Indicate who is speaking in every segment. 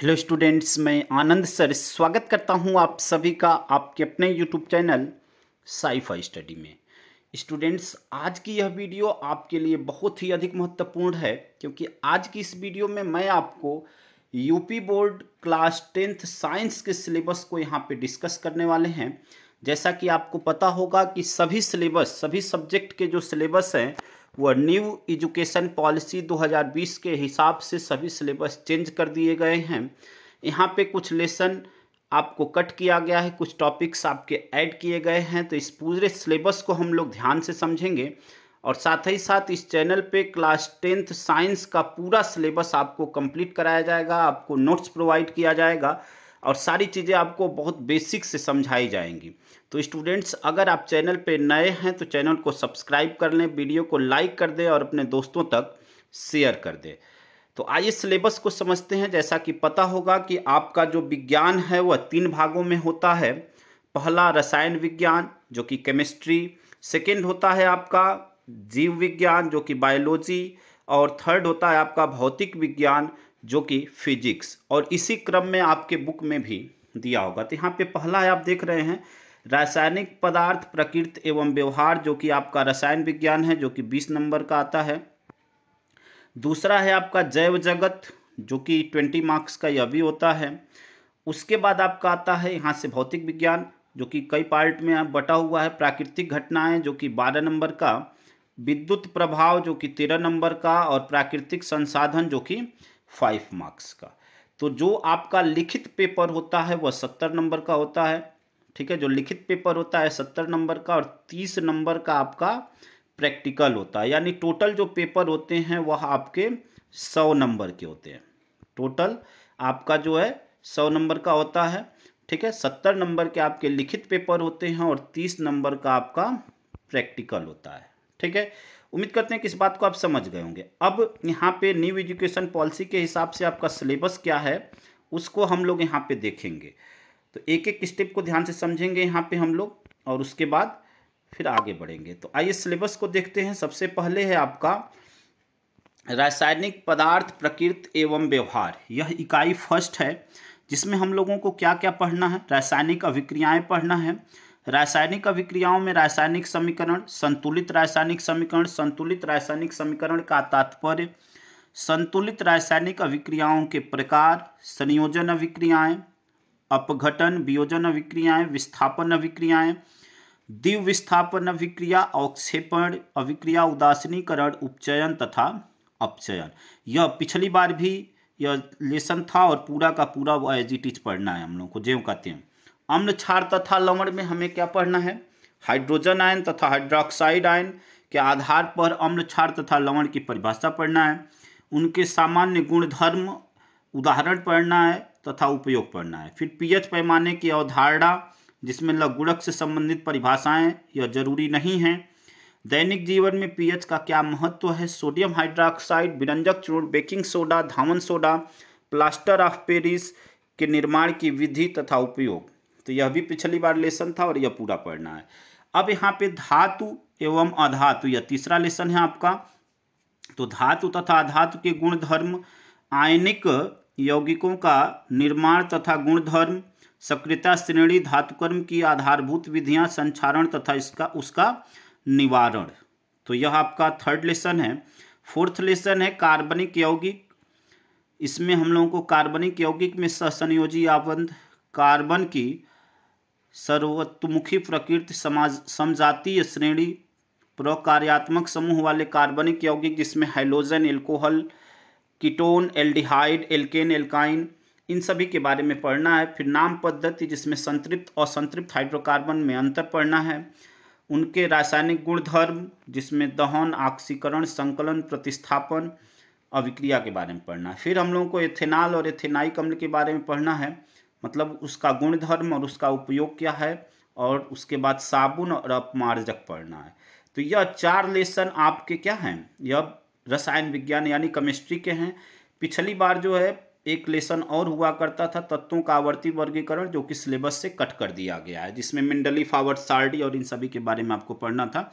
Speaker 1: hello students मैं आनंद sir स्वागत करता हूं आप सभी का आपके अपने यूट्यूब चैनल साइफा स्टडी में स्टूडेंट्स आज की यह वीडियो आपके लिए बहुत ही अधिक महत्वपूर्ण है क्योंकि आज की इस वीडियो में मैं आपको UP board class tenth science के सिलेबस को यहाँ पे डिस्कस करने वाले हैं जैसा कि आपको पता होगा कि सभी सिलेबस सभी सब्जेक्ट के जो सिलेबस हैं व न्यू एजुकेशन पॉलिसी 2020 के हिसाब से सभी सिलेबस चेंज कर दिए गए हैं यहाँ पे कुछ लेसन आपको कट किया गया है कुछ टॉपिक्स आपके ऐड किए गए हैं तो इस पूरे सिलेबस को हम लोग ध्यान से समझेंगे और साथ ही साथ इस चैनल पे क्लास टेंथ साइंस का पूरा सिलेबस आपको कंप्लीट कराया जाएगा आपको नोट्स प्रोवाइड किया जाएगा और सारी चीज़ें आपको बहुत बेसिक से समझाई जाएंगी तो स्टूडेंट्स अगर आप चैनल पे नए हैं तो चैनल को सब्सक्राइब कर लें वीडियो को लाइक कर दें और अपने दोस्तों तक शेयर कर दें तो आइए सिलेबस को समझते हैं जैसा कि पता होगा कि आपका जो विज्ञान है वह तीन भागों में होता है पहला रसायन विज्ञान जो कि केमिस्ट्री सेकेंड होता है आपका जीव विज्ञान जो कि बायोलॉजी और थर्ड होता है आपका भौतिक विज्ञान जो कि फिजिक्स और इसी क्रम में आपके बुक में भी दिया होगा तो यहाँ पे पहला है आप देख रहे हैं रासायनिक पदार्थ प्रकृति एवं व्यवहार जो कि आपका रसायन विज्ञान है जो कि बीस नंबर का आता है दूसरा है आपका जैव जगत जो कि ट्वेंटी मार्क्स का यह भी होता है उसके बाद आपका आता है यहाँ से भौतिक विज्ञान जो कि कई पार्ट में बटा हुआ है प्राकृतिक घटनाएं जो कि बारह नंबर का विद्युत प्रभाव जो कि तेरह नंबर का और प्राकृतिक संसाधन जो कि फाइव मार्क्स का तो जो आपका लिखित पेपर होता है वह सत्तर नंबर का होता है ठीक है जो लिखित पेपर होता है सत्तर नंबर का और तीस नंबर का आपका प्रैक्टिकल होता है यानी टोटल जो पेपर होते हैं वह आपके सौ नंबर के होते हैं टोटल आपका जो है सौ नंबर का होता है ठीक है सत्तर नंबर के आपके लिखित पेपर होते हैं और तीस नंबर का आपका प्रैक्टिकल होता है ठीक है उम्मीद करते हैं कि इस बात को आप समझ गए होंगे अब यहाँ पे न्यू एजुकेशन पॉलिसी के हिसाब से आपका सिलेबस क्या है उसको हम लोग यहाँ पे देखेंगे तो एक एक स्टेप को ध्यान से समझेंगे यहाँ पे हम लोग और उसके बाद फिर आगे बढ़ेंगे तो आइए सिलेबस को देखते हैं सबसे पहले है आपका रासायनिक पदार्थ प्रकृत एवं व्यवहार यह इकाई फर्स्ट है जिसमें हम लोगों को क्या क्या पढ़ना है रासायनिक अभिक्रियाएँ पढ़ना है रासायनिक अभिक्रियाओं में रासायनिक समीकरण संतुलित रासायनिक समीकरण संतुलित रासायनिक समीकरण का तात्पर्य संतुलित रासायनिक अभिक्रियाओं के प्रकार संयोजन अभिक्रियाएं अपघटन वियोजन अभिक्रियाएं विस्थापन अभिक्रियाएं दिव विस्थापन अभिक्रिया अवक्षेपण अभिक्रिया उदासनीकरण उपचयन तथा अपचयन यह पिछली बार भी यह लेसन था और पूरा का पूरा एज इट इज पढ़ना है हम लोग को ज्यों का त्यों अम्ल क्षार तथा लवण में हमें क्या पढ़ना है हाइड्रोजन आयन तथा हाइड्रोक्साइड आयन के आधार पर अम्ल क्षार तथा लवण की परिभाषा पढ़ना है उनके सामान्य गुणधर्म उदाहरण पढ़ना है तथा उपयोग पढ़ना है फिर पीएच पैमाने की अवधारणा जिसमें लघुड़क से संबंधित परिभाषाएं यह जरूरी नहीं है दैनिक जीवन में पीएच का क्या महत्व है सोडियम हाइड्रोक्साइड विरंजक चूर्ण बेकिंग सोडा धावन सोडा प्लास्टर ऑफ पेरिस के निर्माण की विधि तथा उपयोग तो यह भी पिछली बार लेसन था और यह पूरा पढ़ना है अब यहाँ पे धातु एवं अधातु यह तीसरा लेसन है आपका तो धातु तथा अधातु के गुण धर्म आयनिक यौगिकों का निर्माण तथा धर्म सक्रियता श्रेणी धातुकर्म की आधारभूत विधियां संचारण तथा इसका उसका निवारण तो यह आपका थर्ड लेसन है फोर्थ लेसन है कार्बनिक यौगिक इसमें हम लोगों को कार्बनिक यौगिक में सहसंयोजी आबंध कार्बन की सर्वतमुखी प्रकृति समाज समजातीय श्रेणी प्रकार्यात्मक समूह वाले कार्बनिक यौगिक जिसमें halogen alcohol ketone aldehyde alkane alkyne इन सभी के बारे में पढ़ना है फिर नाम पद्धति जिसमें संतृप्त और संतृप्त हाइड्रोकार्बन में अंतर पढ़ना है उनके रासायनिक गुणधर्म जिसमें दहन ऑक्सीकरण संकलन प्रतिस्थापन अभिक्रिया के बारे में पढ़ना है फिर हम लोगों को एथेनॉल और एथेनाइक अम्ल के बारे में पढ़ना है मतलब उसका गुणधर्म और उसका उपयोग क्या है और उसके बाद साबुन और अपमार्जक पढ़ना है तो यह चार लेसन आपके क्या हैं यह रसायन विज्ञान यानी केमिस्ट्री के हैं पिछली बार जो है एक लेसन और हुआ करता था तत्वों का आवर्ती वर्गीकरण जो कि सिलेबस से कट कर दिया गया है जिसमें मिंडली फावर सार्डी और इन सभी के बारे में आपको पढ़ना था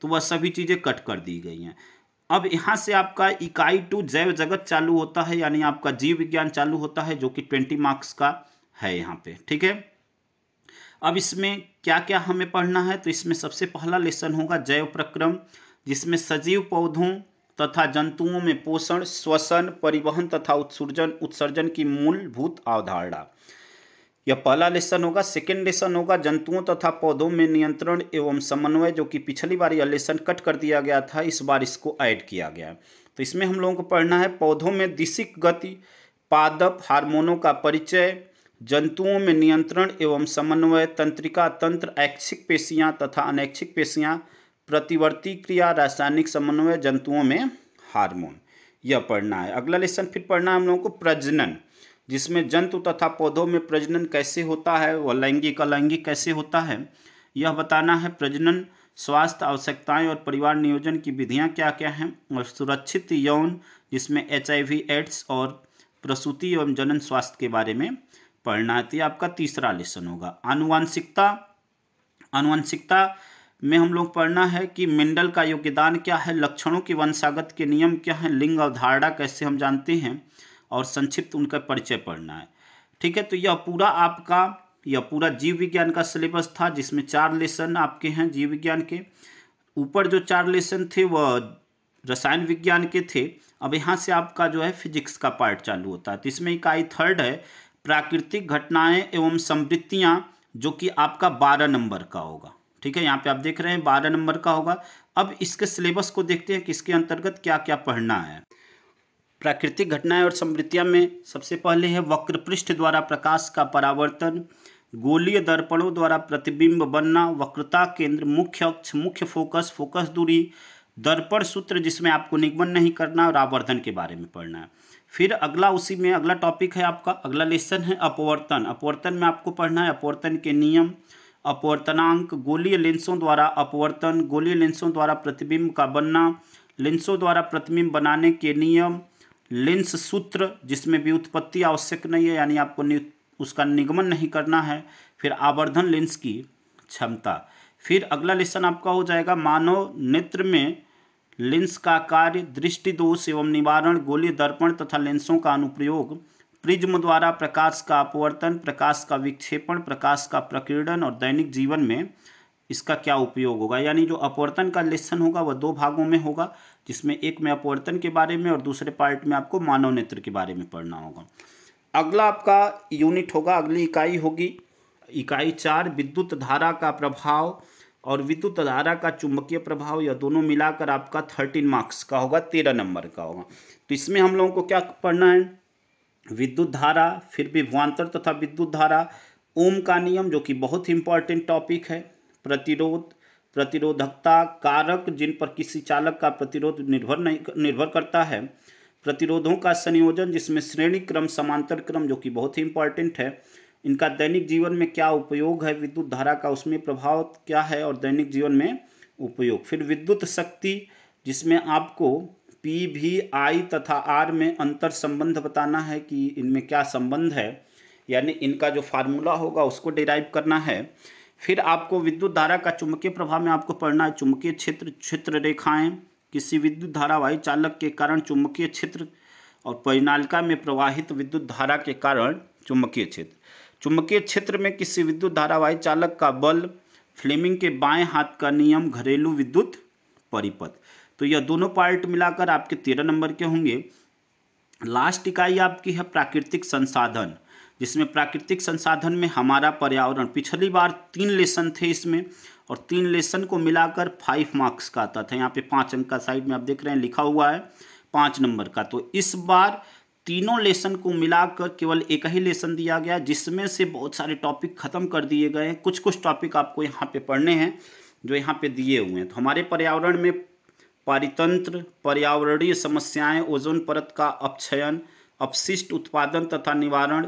Speaker 1: तो वह सभी चीज़ें कट कर दी गई हैं अब यहाँ से आपका इकाई टू जैव जगत चालू होता है यानी आपका जीव विज्ञान चालू होता है जो कि ट्वेंटी मार्क्स का है यहाँ पे ठीक है अब इसमें क्या क्या हमें पढ़ना है तो इसमें सबसे पहला लेसन होगा जैव प्रक्रम जिसमें सजीव पौधों तथा जंतुओं में पोषण श्वसन परिवहन तथा उत्सर्जन उत्सर्जन की मूलभूत अवधारणा यह पहला लेसन होगा सेकेंड लेसन होगा जंतुओं तथा पौधों में नियंत्रण एवं समन्वय जो कि पिछली बार यह लेसन कट कर दिया गया था इस बार इसको ऐड किया गया तो इसमें हम लोगों को पढ़ना है पौधों में दिशिक गति पादप हार्मोनों का परिचय जंतुओं में नियंत्रण एवं समन्वय तंत्रिका तंत्र ऐच्छिक पेशियाँ तथा अनैच्छिक पेशियाँ प्रतिवर्ती क्रिया रासायनिक समन्वय जंतुओं में हार्मोन यह पढ़ना है अगला लेसन फिर पढ़ना है हम लोगों को प्रजनन जिसमें जंतु तथा पौधों में प्रजनन कैसे होता है व लैंगिक अलैंगिक कैसे होता है यह बताना है प्रजनन स्वास्थ्य आवश्यकताएं और परिवार नियोजन की विधियां क्या क्या हैं और सुरक्षित यौन जिसमें एच एड्स और प्रसूति एवं जनन स्वास्थ्य के बारे में पढ़ना है तो ये आपका तीसरा लेसन होगा अनुवांशिकता आनुवांशिकता में हम लोग पढ़ना है कि मेंडल का योगदान क्या है लक्षणों की वंशागत के नियम क्या हैं लिंग अवधारणा कैसे हम जानते हैं और संक्षिप्त उनका परिचय पढ़ना है ठीक है तो यह पूरा आपका यह पूरा जीव विज्ञान का सिलेबस था जिसमें चार लेसन आपके हैं जीव विज्ञान के ऊपर जो चार लेसन थे वह रसायन विज्ञान के थे अब यहाँ से आपका जो है फिजिक्स का पार्ट चालू होता है तो इसमें इकाई थर्ड है प्राकृतिक घटनाएं एवं समृत्तियां जो कि आपका बारह नंबर का होगा ठीक है यहाँ पे आप देख रहे हैं बारह नंबर का होगा अब इसके सिलेबस को देखते हैं किसके अंतर्गत क्या क्या पढ़ना है प्राकृतिक घटनाएं और समृत्तियां में सबसे पहले है वक्र पृष्ठ द्वारा प्रकाश का परावर्तन गोलीय दर्पणों द्वारा प्रतिबिंब बनना वक्रता केंद्र मुख्य अक्ष मुख्य फोकस फोकस दूरी दर्पण सूत्र जिसमें आपको निगमन नहीं करना और आवर्धन के बारे में पढ़ना है फिर अगला उसी में अगला टॉपिक है आपका अगला लेसन है अपवर्तन अपवर्तन में आपको पढ़ना है अपवर्तन के नियम अपवर्तनांक गोलीय लेंसों द्वारा अपवर्तन गोलीय लेंसों द्वारा प्रतिबिंब का बनना लेंसों द्वारा प्रतिबिंब बनाने के नियम लेंस सूत्र जिसमें भी उत्पत्ति आवश्यक नहीं है यानी आपको उसका निगमन नहीं करना है फिर आवर्धन लेंस की क्षमता फिर अगला लेसन आपका हो जाएगा मानव नेत्र में लेंस का कार्य दृष्टि दोष एवं निवारण गोली दर्पण तथा लेंसों का अनुप्रयोग प्रिज्म द्वारा प्रकाश का अपवर्तन प्रकाश का विक्षेपण प्रकाश का प्रकीर्णन और दैनिक जीवन में इसका क्या उपयोग होगा यानी जो अपवर्तन का लेसन होगा वह दो भागों में होगा जिसमें एक में अपवर्तन के बारे में और दूसरे पार्ट में आपको मानव नेत्र के बारे में पढ़ना होगा अगला आपका यूनिट होगा अगली इकाई होगी इकाई चार विद्युत धारा का प्रभाव और विद्युत धारा का चुंबकीय प्रभाव यह दोनों मिलाकर आपका थर्टीन मार्क्स का होगा तेरह नंबर का होगा तो इसमें हम लोगों को क्या पढ़ना है विद्युत धारा फिर विभवान्तर तथा विद्युत धारा ओम का नियम जो कि बहुत ही इंपॉर्टेंट टॉपिक है प्रतिरोध प्रतिरोधकता कारक जिन पर किसी चालक का प्रतिरोध निर्भर नहीं निर्भर करता है प्रतिरोधों का संयोजन जिसमें श्रेणी क्रम समांतर क्रम जो कि बहुत ही इंपॉर्टेंट है इनका दैनिक जीवन में क्या उपयोग है विद्युत धारा का उसमें प्रभाव क्या है और दैनिक जीवन में उपयोग फिर विद्युत शक्ति जिसमें आपको पी भी आई तथा आर में अंतर संबंध बताना है कि इनमें क्या संबंध है यानी इनका जो फार्मूला होगा उसको डिराइव करना है फिर आपको विद्युत धारा का चुंबकीय प्रभाव में आपको पढ़ना है चुंबकीय क्षेत्र क्षेत्र रेखाएं किसी विद्युत धारावाही चालक के कारण चुंबकीय क्षेत्र और परिणालिका में प्रवाहित विद्युत धारा के कारण चुंबकीय क्षेत्र चुंबकीय क्षेत्र में किसी विद्युत धारावाही चालक का बल फ्लेमिंग के बाएं हाथ का नियम घरेलू विद्युत परिपथ तो यह दोनों पार्ट मिलाकर आपके तेरह नंबर के होंगे लास्ट इकाई आपकी है प्राकृतिक संसाधन जिसमें प्राकृतिक संसाधन में हमारा पर्यावरण पिछली बार तीन लेसन थे इसमें और तीन लेसन को मिलाकर फाइव मार्क्स का आता था यहाँ पे पांच अंक का साइड में आप देख रहे हैं लिखा हुआ है पांच नंबर का तो इस बार तीनों लेसन को मिलाकर केवल एक ही लेसन दिया गया जिसमें से बहुत सारे टॉपिक ख़त्म कर दिए गए हैं कुछ कुछ टॉपिक आपको यहाँ पे पढ़ने हैं जो यहाँ पे दिए हुए हैं तो हमारे पर्यावरण में पारितंत्र पर्यावरणीय समस्याएं ओजोन परत का अपक्षयन अपशिष्ट उत्पादन तथा निवारण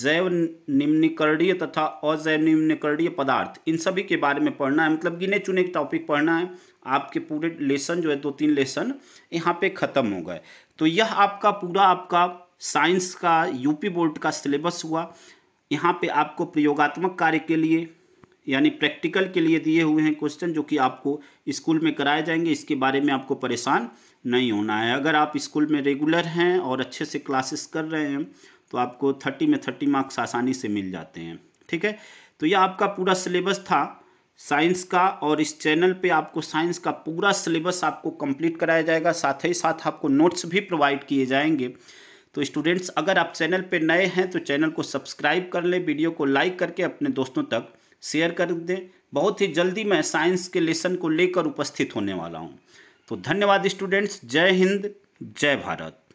Speaker 1: जैव निम्नकरणीय तथा अजैव निम्नकरणीय पदार्थ इन सभी के बारे में पढ़ना है मतलब गिने चुने टॉपिक पढ़ना है आपके पूरे लेसन जो है दो तीन लेसन यहाँ पे ख़त्म हो गए तो यह आपका पूरा आपका साइंस का यूपी बोर्ड का सिलेबस हुआ यहाँ पे आपको प्रयोगात्मक कार्य के लिए यानी प्रैक्टिकल के लिए दिए हुए हैं क्वेश्चन जो कि आपको स्कूल में कराए जाएंगे इसके बारे में आपको परेशान नहीं होना है अगर आप स्कूल में रेगुलर हैं और अच्छे से क्लासेस कर रहे हैं तो आपको थर्टी में थर्टी मार्क्स आसानी से मिल जाते हैं ठीक है तो यह आपका पूरा सिलेबस था साइंस का और इस चैनल पे आपको साइंस का पूरा सिलेबस आपको कंप्लीट कराया जाएगा साथ ही साथ आपको नोट्स भी प्रोवाइड किए जाएंगे तो स्टूडेंट्स अगर आप चैनल पे नए हैं तो चैनल को सब्सक्राइब कर लें वीडियो को लाइक करके अपने दोस्तों तक शेयर कर दें बहुत ही जल्दी मैं साइंस के लेसन को लेकर उपस्थित होने वाला हूँ तो धन्यवाद स्टूडेंट्स जय हिंद जय भारत